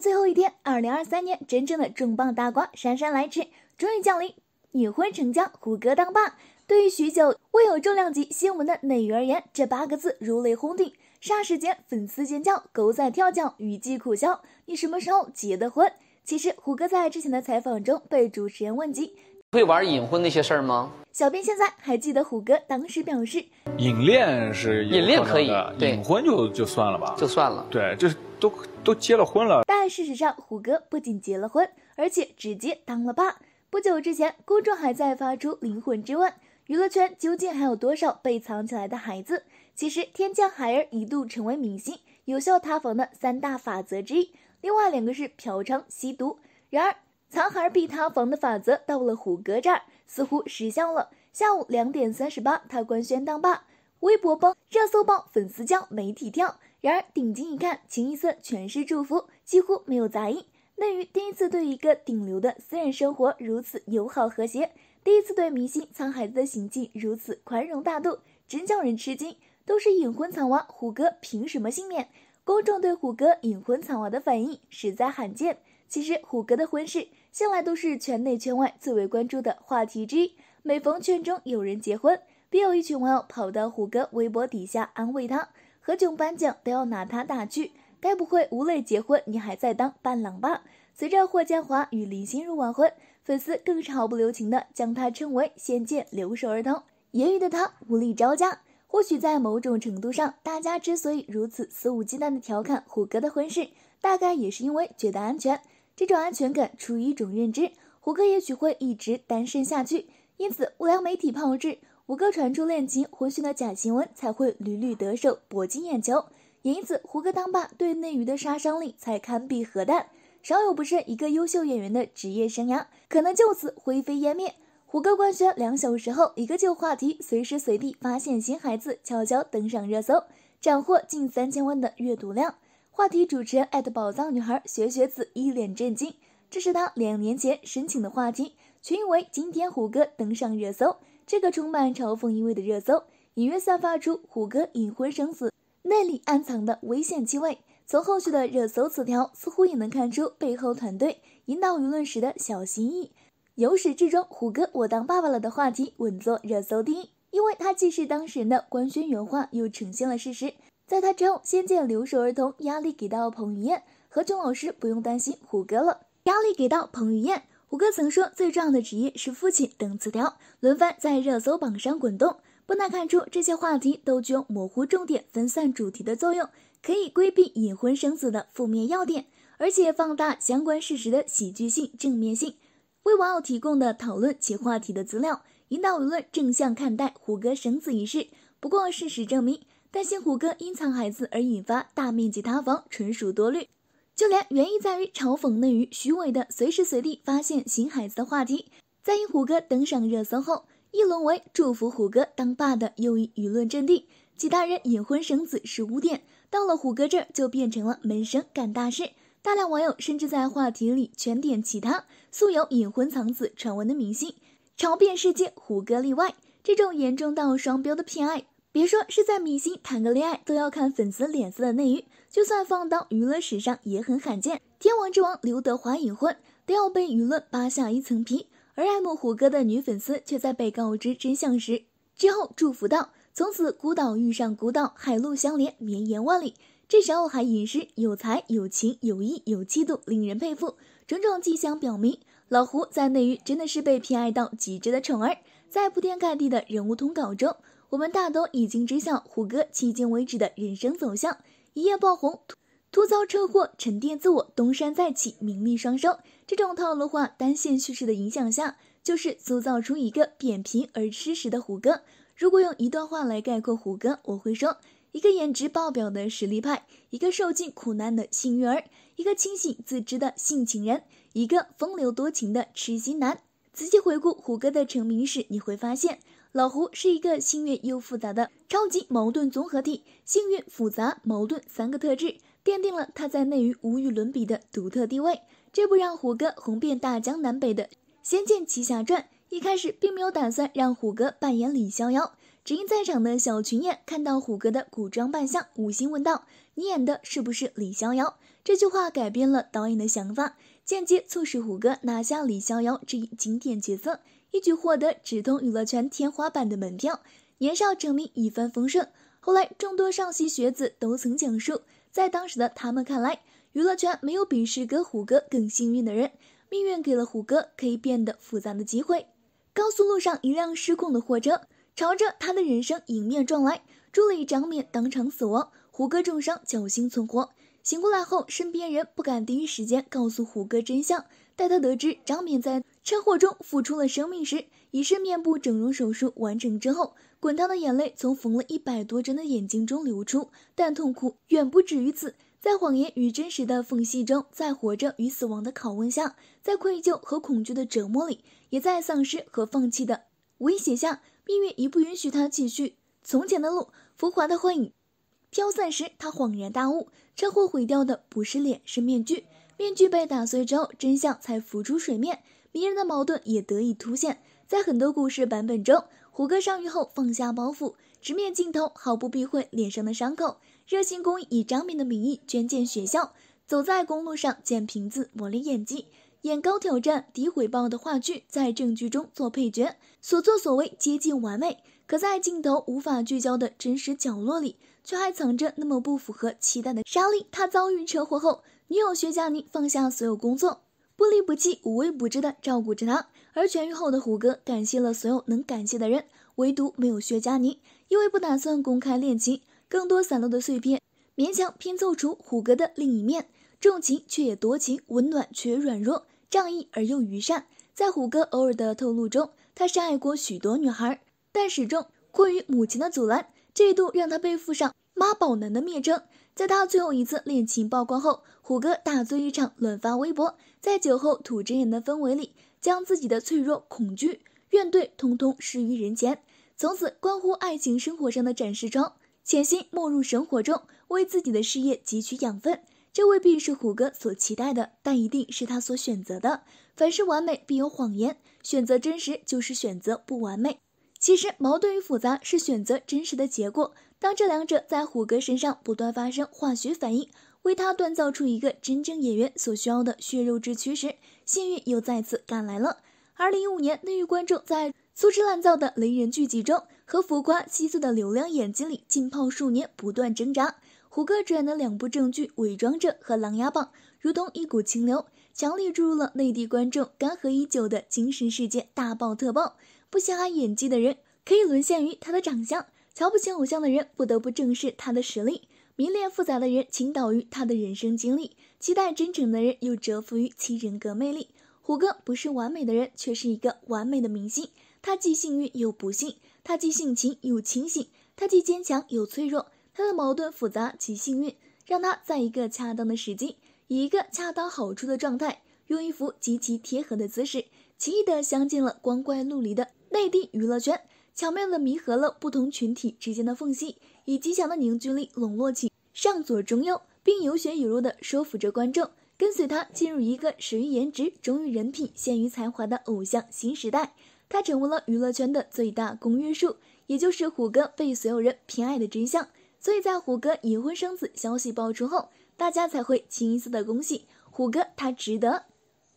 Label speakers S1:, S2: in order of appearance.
S1: 最后一天，二零二三年真正的重磅大瓜姗姗来迟，终于降临。隐婚成家，胡歌当爸。对于许久未有重量级新闻的内娱而言，这八个字如雷轰顶，霎时间粉丝尖叫，狗仔跳脚，娱记苦笑。你什么时候结的婚？其实胡歌在之前的采访中被主持人问及，会玩隐婚那些事儿吗？小编现在还记得胡歌当时表示，隐恋是隐恋可以，隐婚就就算了吧，就算了。对，就是。都都结了婚了，但事实上，虎哥不仅结了婚，而且直接当了爸。不久之前，公众还在发出灵魂质问：娱乐圈究竟还有多少被藏起来的孩子？其实，天降孩儿一度成为明星有效塌房的三大法则之一，另外两个是嫖娼、吸毒。然而，藏孩儿必塌房的法则到了虎哥这儿似乎失效了。下午两点三十八，他官宣当爸，微博爆，热搜爆，粉丝将媒体跳。然而，顶睛一看，清一色全是祝福，几乎没有杂音。内娱第一次对一个顶流的私人生活如此友好和谐，第一次对明星藏孩子的行径如此宽容大度，真叫人吃惊。都是隐婚藏娃，虎哥凭什么幸免？公众对虎哥隐婚藏娃的反应实在罕见。其实，虎哥的婚事向来都是圈内圈外最为关注的话题之一。每逢圈中有人结婚，必有一群网友跑到虎哥微博底下安慰他。何炅颁奖都要拿他打趣，该不会吴磊结婚你还在当伴郎吧？随着霍建华与林心如完婚，粉丝更是毫不留情的将他称为“仙界留守儿童”，言语的他无力招架。或许在某种程度上，大家之所以如此肆无忌惮的调侃虎哥的婚事，大概也是因为觉得安全。这种安全感出于一种认知，胡歌也许会一直单身下去，因此不良媒体炮制。胡歌传出恋情，胡迅的假新闻才会屡屡得手，博金眼球。也因此，胡歌当爸对内娱的杀伤力才堪比核弹，少有不慎一个优秀演员的职业生涯可能就此灰飞烟灭。胡歌官宣两小时后，一个旧话题随时随地发现新孩子，悄悄登上热搜，斩获近三千万的阅读量。话题主持人艾特宝藏女孩雪雪子一脸震惊，这是她两年前申请的话题，却因为今天胡歌登上热搜。这个充满嘲讽意味的热搜，隐约散发出胡歌隐婚生子内里暗藏的危险气味。从后续的热搜词条，似乎也能看出背后团队引导舆论时的小心翼翼。由始至终，胡歌“我当爸爸了”的话题稳坐热搜第一，因为他既是当事人的官宣原话，又呈现了事实。在他之后，先见留守儿童压力给到彭于晏，何炅老师不用担心胡歌了，压力给到彭于晏。胡歌曾说：“最重要的职业是父亲。”等词条轮番在热搜榜上滚动，不难看出这些话题都具有模糊重点、分散主题的作用，可以规避隐婚生子的负面要点，而且放大相关事实的喜剧性、正面性，为网友提供的讨论其话题的资料，引导舆论正向看待胡歌生子一事。不过，事实证明，担心胡歌因藏孩子而引发大面积塌房，纯属多虑。就连原意在于嘲讽内娱虚伪的随时随地发现新孩子的话题，在因虎哥登上热搜后，一沦为祝福虎哥当爸的又一舆论阵地。其他人隐婚生子是污点，到了虎哥这儿就变成了闷声干大事。大量网友甚至在话题里圈点其他素有隐婚藏子传闻的明星，朝遍世界胡歌例外。这种严重到双标的偏爱，别说是在明星谈个恋爱都要看粉丝脸色的内娱。就算放到娱乐史上也很罕见。天王之王刘德华隐婚，都要被舆论扒下一层皮；而爱慕胡歌的女粉丝却在被告知真相时，之后祝福道：“从此孤岛遇上孤岛，海陆相连，绵延万里。”这时候还吟诗：“有才、有情有义、有气度，令人佩服。种种迹象表明，老胡在内娱真的是被偏爱到极致的宠儿。在铺天盖地的人物通稿中，我们大都已经知晓胡歌迄今为止的人生走向。一夜爆红，突遭车祸，沉淀自我，东山再起，名利双收。这种套路化单线叙事的影响下，就是塑造出一个扁平而吃食的胡歌。如果用一段话来概括胡歌，我会说：一个颜值爆表的实力派，一个受尽苦难的幸运儿，一个清醒自知的性情人，一个风流多情的痴心男。仔细回顾胡歌的成名史，你会发现。老胡是一个幸运又复杂的超级矛盾综合体，幸运、复杂、矛盾三个特质奠定了他在内娱无与伦比的独特地位。这部让胡歌红遍大江南北的《仙剑奇侠传》，一开始并没有打算让胡歌扮演李逍遥，只因在场的小群演看到胡歌的古装扮相，五星问道：“你演的是不是李逍遥？”这句话改变了导演的想法，间接促使胡歌拿下李逍遥这一经典角色。一举获得直通娱乐圈天花板的门票，年少成名，一帆风顺。后来，众多上戏学子都曾讲述，在当时的他们看来，娱乐圈没有比师哥胡歌更幸运的人。命运给了胡歌可以变得复杂的机会。高速路上，一辆失控的货车朝着他的人生迎面撞来，助理张冕当场死亡，胡歌重伤，侥幸存活。醒过来后，身边人不敢第一时间告诉胡歌真相。待他得知张敏在车祸中付出了生命时，已是面部整容手术完成之后，滚烫的眼泪从缝了一百多针的眼睛中流出。但痛苦远不止于此，在谎言与真实的缝隙中，在活着与死亡的拷问下，在愧疚和恐惧的折磨里，也在丧失和放弃的威胁下，命运已不允许他继续从前的路。浮华的幻影飘散时，他恍然大悟。车祸毁掉的不是脸，是面具。面具被打碎之后，真相才浮出水面，迷人的矛盾也得以凸显。在很多故事版本中，胡歌上狱后放下包袱，直面镜头，毫不避讳脸上的伤口。热心公益，以张敏的名义捐建学校；走在公路上捡瓶子，磨练演技；演高挑战低回报的话剧，在正剧中做配角，所作所为接近完美。可在镜头无法聚焦的真实角落里。却还藏着那么不符合期待的莎莉。他遭遇车祸后，女友薛佳妮放下所有工作，不离不弃、无微不至地照顾着他。而痊愈后的虎哥感谢了所有能感谢的人，唯独没有薛佳妮，因为不打算公开恋情。更多散落的碎片，勉强拼凑出虎哥的另一面：重情却也多情，温暖却软弱，仗义而又愚善。在虎哥偶尔的透露中，他深爱过许多女孩，但始终过于母亲的阻拦。这一度让他背负上“妈宝男”的蔑称。在他最后一次恋情曝光后，虎哥大醉一场，乱发微博，在酒后吐真言的氛围里，将自己的脆弱、恐惧、怨怼通通施于人前。从此，关乎爱情、生活上的展示装，潜心没入生活中，为自己的事业汲取养分。这未必是虎哥所期待的，但一定是他所选择的。凡是完美，必有谎言；选择真实，就是选择不完美。其实矛盾与复杂是选择真实的结果。当这两者在虎哥身上不断发生化学反应，为他锻造出一个真正演员所需要的血肉之躯时，幸运又再次赶来了。二零一五年，内地观众在粗制滥造的雷人剧集中和浮夸、低俗的流量眼睛里浸泡数年，不断挣扎。胡歌主演的两部正剧《伪装者》和《琅琊榜》，如同一股清流，强力注入了内地观众干涸已久的精神世界，大爆特爆。不喜眼演技的人可以沦陷于他的长相，瞧不起偶像的人不得不正视他的实力，迷恋复杂的人倾倒于他的人生经历，期待真诚的人又折服于其人格魅力。胡歌不是完美的人，却是一个完美的明星。他既幸运又不幸，他既性情又清醒，他既坚强又脆弱。他的矛盾复杂其幸运，让他在一个恰当的时机，以一个恰到好处的状态，用一副极其贴合的姿势，奇异的镶进了光怪陆离的。内地娱乐圈巧妙地弥合了不同群体之间的缝隙，以极强的凝聚力笼络起上左中右，并有血有肉地说服着观众，跟随他进入一个始于颜值、忠于人品、陷于才华的偶像新时代。他成为了娱乐圈的最大公约数，也就是虎哥被所有人偏爱的真相。所以在虎哥已婚生子消息爆出后，大家才会清一色的恭喜虎哥，他值得。